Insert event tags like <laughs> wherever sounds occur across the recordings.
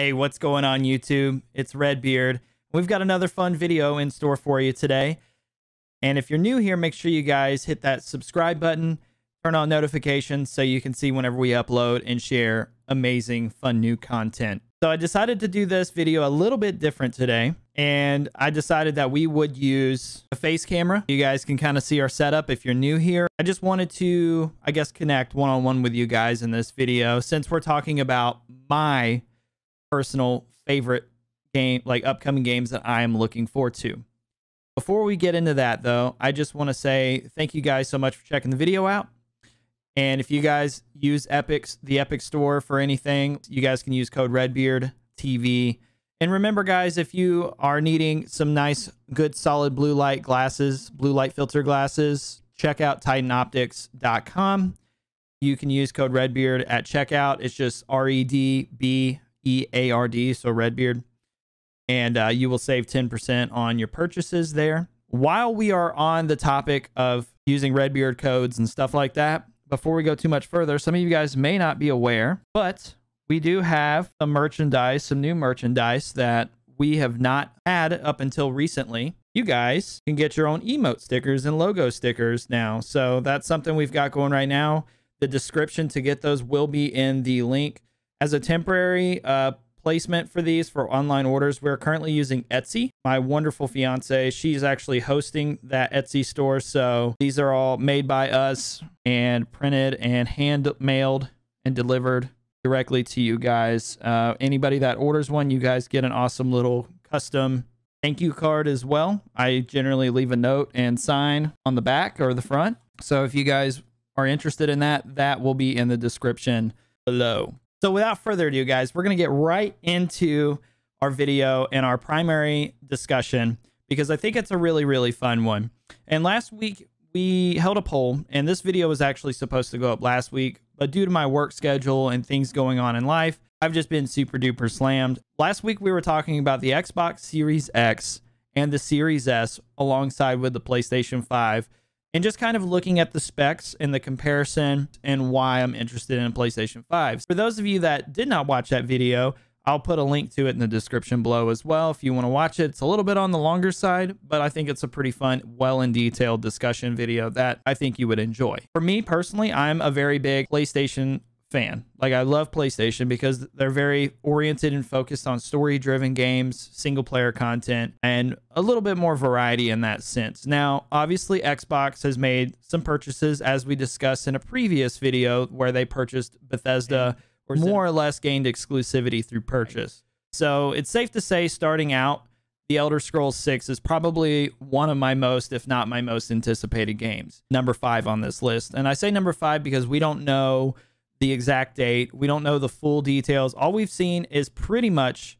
Hey, what's going on YouTube? It's Redbeard. We've got another fun video in store for you today. And if you're new here, make sure you guys hit that subscribe button, turn on notifications so you can see whenever we upload and share amazing, fun new content. So I decided to do this video a little bit different today. And I decided that we would use a face camera. You guys can kind of see our setup if you're new here. I just wanted to, I guess, connect one-on-one -on -one with you guys in this video since we're talking about my personal favorite game, like upcoming games that I'm looking forward to. Before we get into that, though, I just want to say thank you guys so much for checking the video out. And if you guys use Epics, the Epic Store for anything, you guys can use code Redbeard TV. And remember, guys, if you are needing some nice, good, solid blue light glasses, blue light filter glasses, check out titanoptics.com. You can use code Redbeard at checkout. It's just R E D B E A R D, so Redbeard. And uh, you will save 10% on your purchases there. While we are on the topic of using Redbeard codes and stuff like that, before we go too much further, some of you guys may not be aware, but we do have some merchandise, some new merchandise that we have not had up until recently. You guys can get your own emote stickers and logo stickers now. So that's something we've got going right now. The description to get those will be in the link as a temporary uh, placement for these for online orders, we're currently using Etsy. My wonderful fiance, she's actually hosting that Etsy store. So these are all made by us and printed and hand mailed and delivered directly to you guys. Uh, anybody that orders one, you guys get an awesome little custom thank you card as well. I generally leave a note and sign on the back or the front. So if you guys are interested in that, that will be in the description below. So without further ado, guys, we're going to get right into our video and our primary discussion because I think it's a really, really fun one. And last week we held a poll and this video was actually supposed to go up last week, but due to my work schedule and things going on in life, I've just been super duper slammed. Last week we were talking about the Xbox Series X and the Series S alongside with the PlayStation 5 and just kind of looking at the specs and the comparison and why I'm interested in a PlayStation 5. For those of you that did not watch that video, I'll put a link to it in the description below as well if you want to watch it. It's a little bit on the longer side, but I think it's a pretty fun, well in detailed discussion video that I think you would enjoy. For me personally, I'm a very big PlayStation fan. Like I love PlayStation because they're very oriented and focused on story-driven games, single-player content, and a little bit more variety in that sense. Now, obviously Xbox has made some purchases as we discussed in a previous video where they purchased Bethesda or more or less gained exclusivity through purchase. So, it's safe to say starting out the Elder Scrolls 6 is probably one of my most, if not my most anticipated games. Number five on this list. And I say number five because we don't know the exact date. We don't know the full details. All we've seen is pretty much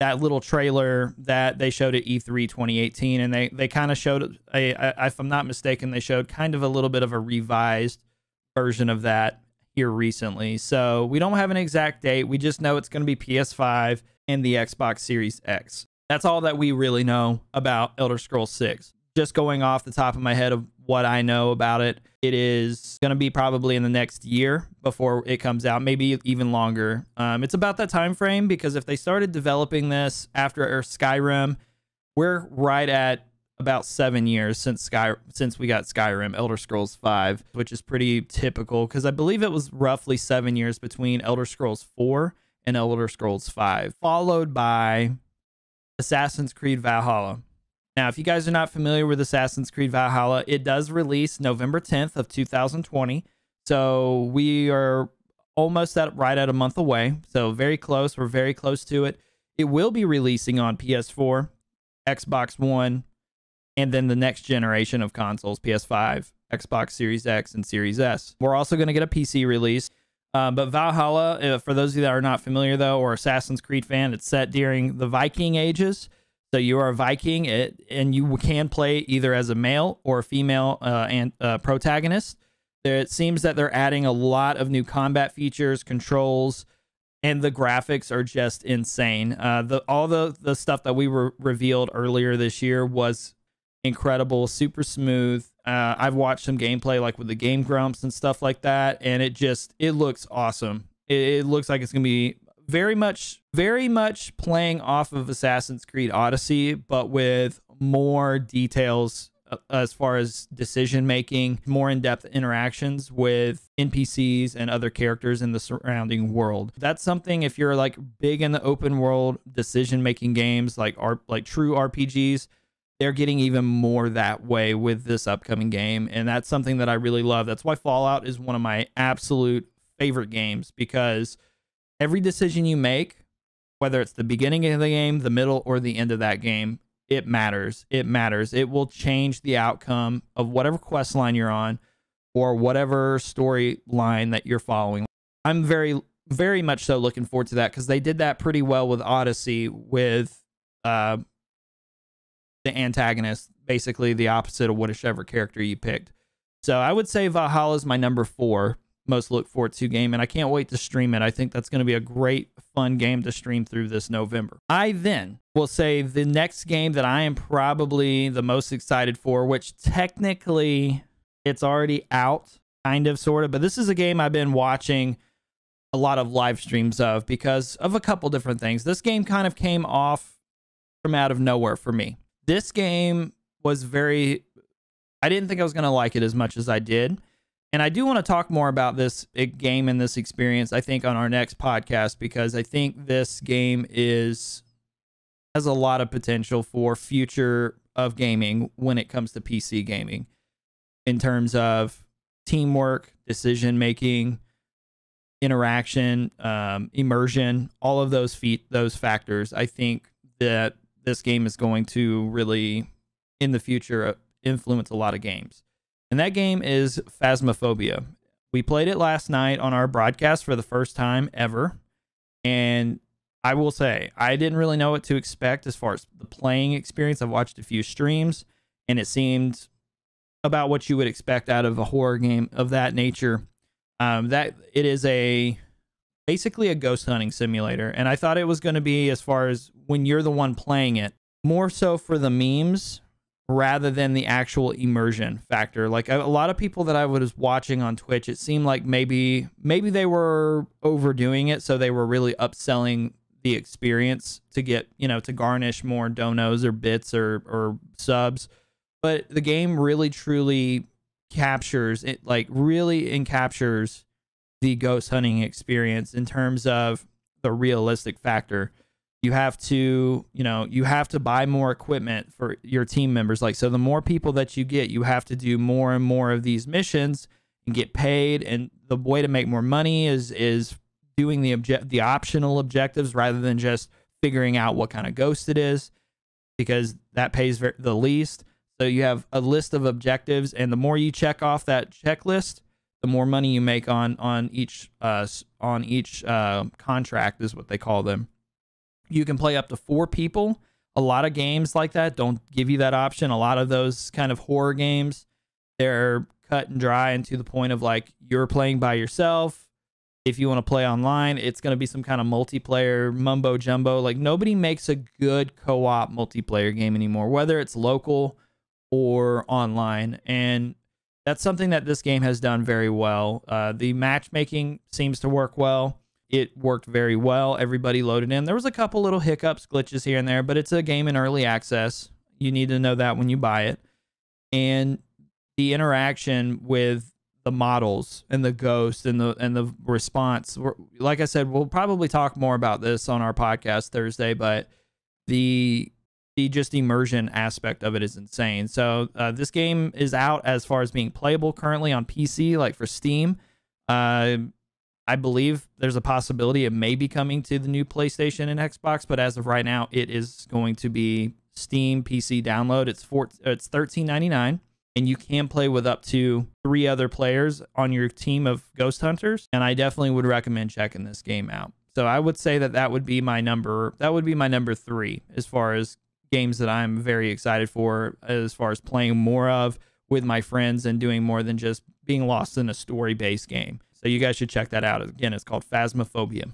that little trailer that they showed at E3 2018, and they they kind of showed a, a, if I'm not mistaken, they showed kind of a little bit of a revised version of that here recently. So we don't have an exact date. We just know it's going to be PS5 and the Xbox Series X. That's all that we really know about Elder Scrolls 6 just going off the top of my head of what I know about it, it is going to be probably in the next year before it comes out, maybe even longer. Um, it's about that time frame because if they started developing this after Skyrim, we're right at about seven years since Sky since we got Skyrim, Elder Scrolls Five, which is pretty typical because I believe it was roughly seven years between Elder Scrolls Four and Elder Scrolls Five, followed by Assassin's Creed Valhalla now, if you guys are not familiar with Assassin's Creed Valhalla, it does release November 10th of 2020. So we are almost at right at a month away. So very close. We're very close to it. It will be releasing on PS4, Xbox One, and then the next generation of consoles, PS5, Xbox Series X, and Series S. We're also going to get a PC release. Um, but Valhalla, uh, for those of you that are not familiar though, or Assassin's Creed fan, it's set during the Viking Ages. So you are a Viking, it, and you can play either as a male or a female uh, and uh, protagonist. it seems that they're adding a lot of new combat features, controls, and the graphics are just insane. Uh, the all the the stuff that we were revealed earlier this year was incredible, super smooth. Uh, I've watched some gameplay like with the Game Grumps and stuff like that, and it just it looks awesome. It, it looks like it's gonna be very much very much playing off of Assassin's Creed Odyssey but with more details uh, as far as decision making, more in depth interactions with NPCs and other characters in the surrounding world. That's something if you're like big in the open world decision making games like like true RPGs, they're getting even more that way with this upcoming game. And that's something that I really love. That's why Fallout is one of my absolute favorite games because every decision you make, whether it's the beginning of the game, the middle, or the end of that game, it matters. It matters. It will change the outcome of whatever quest line you're on or whatever storyline that you're following. I'm very, very much so looking forward to that because they did that pretty well with Odyssey with uh, the antagonist, basically the opposite of whatever character you picked. So I would say Valhalla is my number four most look forward to game, and I can't wait to stream it. I think that's going to be a great, fun game to stream through this November. I then will say the next game that I am probably the most excited for, which technically it's already out, kind of, sort of, but this is a game I've been watching a lot of live streams of because of a couple different things. This game kind of came off from out of nowhere for me. This game was very, I didn't think I was going to like it as much as I did. And I do want to talk more about this eh, game and this experience, I think, on our next podcast, because I think this game is has a lot of potential for future of gaming when it comes to PC gaming in terms of teamwork, decision making, interaction, um, immersion, all of those feet, those factors. I think that this game is going to really, in the future, uh, influence a lot of games. And that game is Phasmophobia. We played it last night on our broadcast for the first time ever. And I will say, I didn't really know what to expect as far as the playing experience. I've watched a few streams and it seemed about what you would expect out of a horror game of that nature. Um, that it is a basically a ghost hunting simulator, and I thought it was going to be as far as when you're the one playing it, more so for the memes rather than the actual immersion factor. Like a, a lot of people that I was watching on Twitch, it seemed like maybe maybe they were overdoing it, so they were really upselling the experience to get you know to garnish more donos or bits or or subs. But the game really truly captures it, like really encaptures the ghost hunting experience in terms of the realistic factor you have to you know you have to buy more equipment for your team members like so the more people that you get you have to do more and more of these missions and get paid and the way to make more money is is doing the object, the optional objectives rather than just figuring out what kind of ghost it is because that pays ver- the least so you have a list of objectives and the more you check off that checklist the more money you make on on each uh on each uh contract is what they call them you can play up to four people. A lot of games like that don't give you that option. A lot of those kind of horror games, they're cut and dry and to the point of like you're playing by yourself. If you want to play online, it's going to be some kind of multiplayer mumbo jumbo. Like nobody makes a good co op multiplayer game anymore, whether it's local or online. And that's something that this game has done very well. Uh, the matchmaking seems to work well. It worked very well. Everybody loaded in. There was a couple little hiccups, glitches here and there, but it's a game in early access. You need to know that when you buy it. And the interaction with the models and the ghosts and the and the response. Like I said, we'll probably talk more about this on our podcast Thursday, but the the just immersion aspect of it is insane. So uh, this game is out as far as being playable currently on PC, like for Steam. Uh, I believe there's a possibility it may be coming to the new PlayStation and Xbox, but as of right now, it is going to be Steam PC download. It's four, it's thirteen ninety nine, and you can play with up to three other players on your team of ghost hunters. And I definitely would recommend checking this game out. So I would say that that would be my number. That would be my number three as far as games that I'm very excited for, as far as playing more of with my friends and doing more than just being lost in a story based game. So you guys should check that out. Again, it's called Phasmophobia.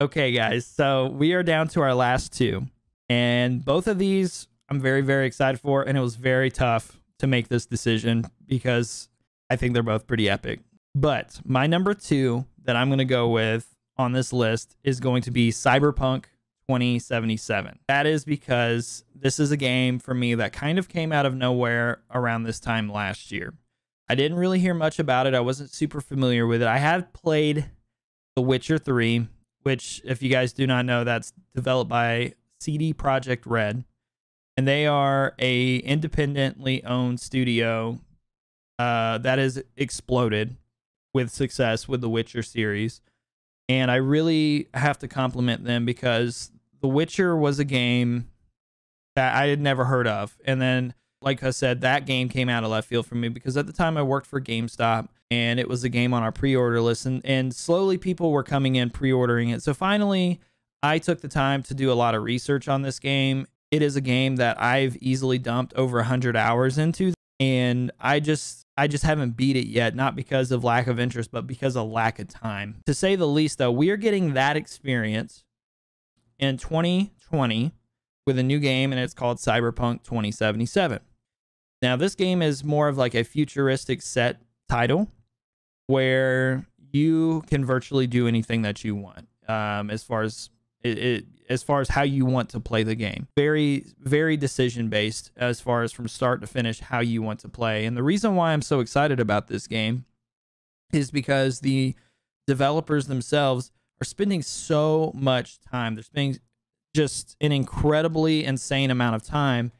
Okay, guys. So we are down to our last two. And both of these I'm very, very excited for. And it was very tough to make this decision because I think they're both pretty epic. But my number two that I'm going to go with on this list is going to be Cyberpunk 2077. That is because this is a game for me that kind of came out of nowhere around this time last year. I didn't really hear much about it. I wasn't super familiar with it. I have played The Witcher 3, which, if you guys do not know, that's developed by CD Project Red. And they are a independently owned studio uh, that has exploded with success with the Witcher series. And I really have to compliment them because The Witcher was a game that I had never heard of. And then like I said, that game came out of left field for me because at the time I worked for GameStop and it was a game on our pre-order list and, and slowly people were coming in pre-ordering it. So finally, I took the time to do a lot of research on this game. It is a game that I've easily dumped over 100 hours into and I just I just haven't beat it yet, not because of lack of interest, but because of lack of time. To say the least though, we are getting that experience in 2020 with a new game and it's called Cyberpunk 2077. Now, this game is more of like a futuristic set title where you can virtually do anything that you want um, as far as it, it, as far as how you want to play the game. Very, very decision based as far as from start to finish how you want to play. And the reason why I'm so excited about this game is because the developers themselves are spending so much time. They're spending just an incredibly insane amount of time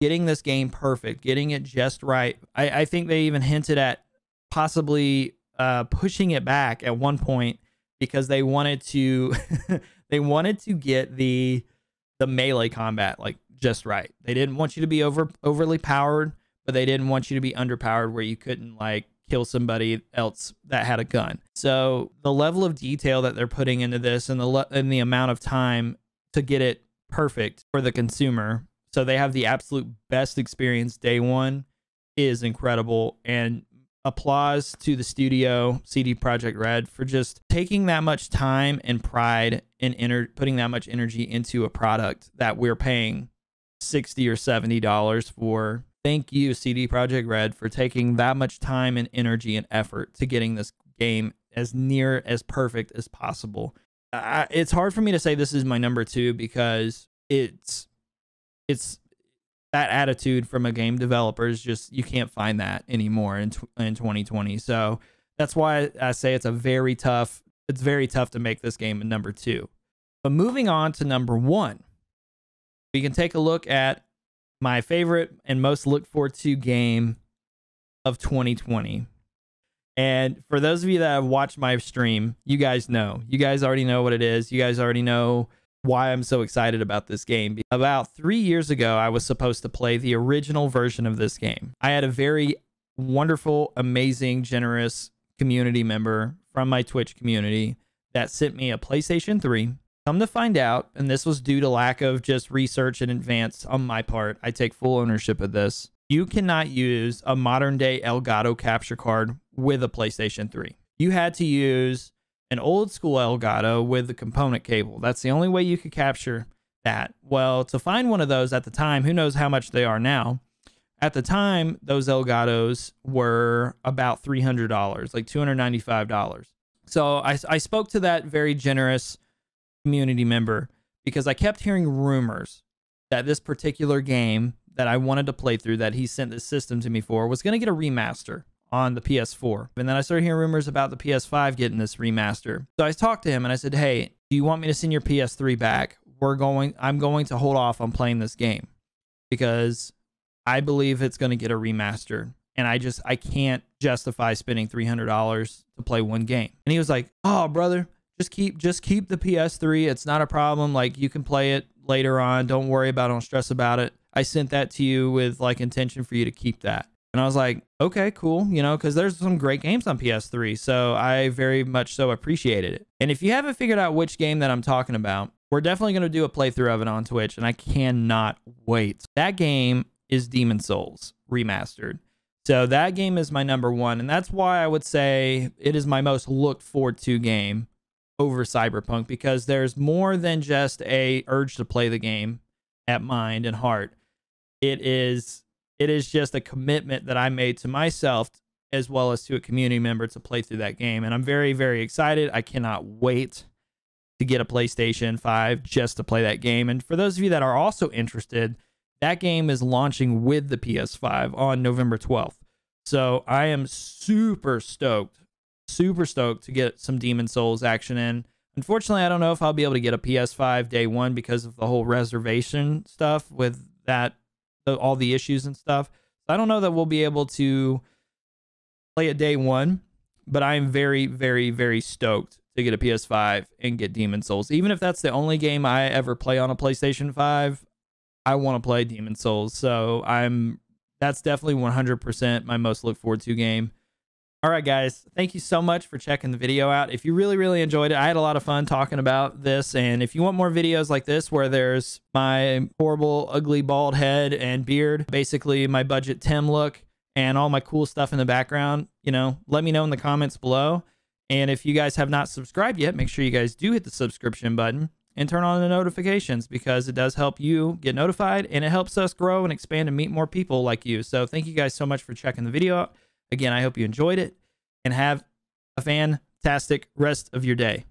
getting this game perfect, getting it just right. I, I think they even hinted at possibly uh, pushing it back at one point because they wanted to <laughs> they wanted to get the the melee combat like just right. They didn't want you to be over overly powered, but they didn't want you to be underpowered where you couldn't like kill somebody else that had a gun. So the level of detail that they're putting into this and the and the amount of time to get it perfect for the consumer so they have the absolute best experience day one is incredible and applause to the studio CD Project Red for just taking that much time and pride and inner, putting that much energy into a product that we're paying 60 or 70 dollars for. Thank you CD Project Red for taking that much time and energy and effort to getting this game as near as perfect as possible. I, it's hard for me to say this is my number 2 because it's it's that attitude from a game developer is just you can't find that anymore in in 2020. So that's why I say it's a very tough. It's very tough to make this game a number two. But moving on to number one, we can take a look at my favorite and most looked forward to game of 2020. And for those of you that have watched my stream, you guys know. You guys already know what it is. You guys already know why I'm so excited about this game. About three years ago, I was supposed to play the original version of this game. I had a very wonderful, amazing, generous community member from my Twitch community that sent me a PlayStation 3. Come to find out, and this was due to lack of just research in advance on my part, I take full ownership of this. You cannot use a modern day Elgato capture card with a PlayStation 3. You had to use an old school Elgato with the component cable. That's the only way you could capture that. Well, to find one of those at the time, who knows how much they are now. At the time, those Elgatos were about $300, like $295. So I, I spoke to that very generous community member because I kept hearing rumors that this particular game that I wanted to play through that he sent this system to me for was going to get a remaster on the PS4. And then I started hearing rumors about the PS5 getting this remaster. So I talked to him and I said, "Hey, do you want me to send your PS3 back? We're going I'm going to hold off on playing this game because I believe it's going to get a remaster and I just I can't justify spending $300 to play one game." And he was like, "Oh, brother, just keep just keep the PS3. It's not a problem. Like you can play it later on. Don't worry about it. Don't stress about it." I sent that to you with like intention for you to keep that. And I was like, okay, cool, you know, because there's some great games on PS3. So I very much so appreciated it. And if you haven't figured out which game that I'm talking about, we're definitely going to do a playthrough of it on Twitch, and I cannot wait. That game is Demon Souls Remastered. So that game is my number one, and that's why I would say it is my most looked forward to game over Cyberpunk because there's more than just a urge to play the game at mind and heart. It is it is just a commitment that I made to myself as well as to a community member to play through that game. And I'm very, very excited. I cannot wait to get a PlayStation 5 just to play that game. And for those of you that are also interested, that game is launching with the PS5 on November 12th. So I am super stoked, super stoked to get some Demon Souls action in. Unfortunately, I don't know if I'll be able to get a PS5 day one because of the whole reservation stuff with that the, all the issues and stuff. So I don't know that we'll be able to play it day one, but I am very, very, very stoked to get a PS5 and get Demon Souls. Even if that's the only game I ever play on a PlayStation 5, I want to play Demon Souls. So I'm that's definitely 100% my most look forward to game. All right, guys, thank you so much for checking the video out. If you really, really enjoyed it, I had a lot of fun talking about this. And if you want more videos like this, where there's my horrible, ugly, bald head and beard, basically my budget Tim look and all my cool stuff in the background, you know, let me know in the comments below. And if you guys have not subscribed yet, make sure you guys do hit the subscription button and turn on the notifications because it does help you get notified and it helps us grow and expand and meet more people like you. So thank you guys so much for checking the video out. Again, I hope you enjoyed it and have a fantastic rest of your day.